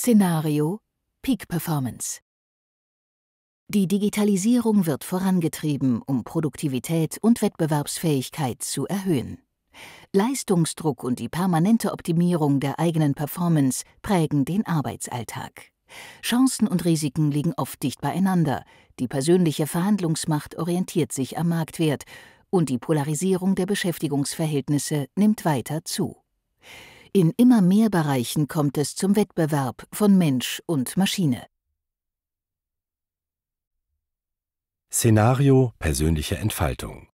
Szenario Peak Performance. Die Digitalisierung wird vorangetrieben, um Produktivität und Wettbewerbsfähigkeit zu erhöhen. Leistungsdruck und die permanente Optimierung der eigenen Performance prägen den Arbeitsalltag. Chancen und Risiken liegen oft dicht beieinander, die persönliche Verhandlungsmacht orientiert sich am Marktwert und die Polarisierung der Beschäftigungsverhältnisse nimmt weiter zu. In immer mehr Bereichen kommt es zum Wettbewerb von Mensch und Maschine. Szenario persönliche Entfaltung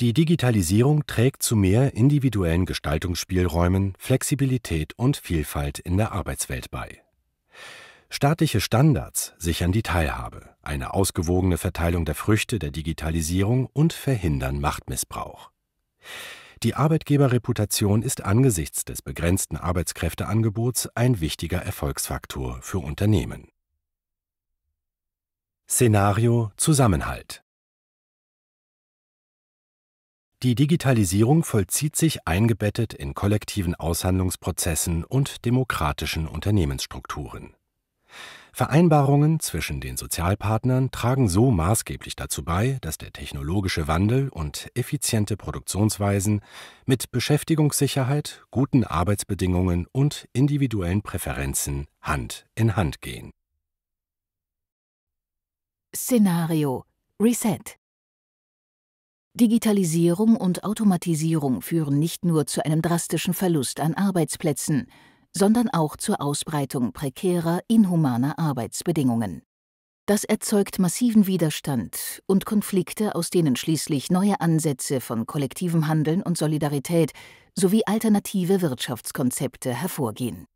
Die Digitalisierung trägt zu mehr individuellen Gestaltungsspielräumen, Flexibilität und Vielfalt in der Arbeitswelt bei. Staatliche Standards sichern die Teilhabe, eine ausgewogene Verteilung der Früchte der Digitalisierung und verhindern Machtmissbrauch. Die Arbeitgeberreputation ist angesichts des begrenzten Arbeitskräfteangebots ein wichtiger Erfolgsfaktor für Unternehmen. Szenario Zusammenhalt Die Digitalisierung vollzieht sich eingebettet in kollektiven Aushandlungsprozessen und demokratischen Unternehmensstrukturen Vereinbarungen zwischen den Sozialpartnern tragen so maßgeblich dazu bei, dass der technologische Wandel und effiziente Produktionsweisen mit Beschäftigungssicherheit, guten Arbeitsbedingungen und individuellen Präferenzen Hand in Hand gehen. Szenario Reset Digitalisierung und Automatisierung führen nicht nur zu einem drastischen Verlust an Arbeitsplätzen, sondern auch zur Ausbreitung prekärer, inhumaner Arbeitsbedingungen. Das erzeugt massiven Widerstand und Konflikte, aus denen schließlich neue Ansätze von kollektivem Handeln und Solidarität sowie alternative Wirtschaftskonzepte hervorgehen.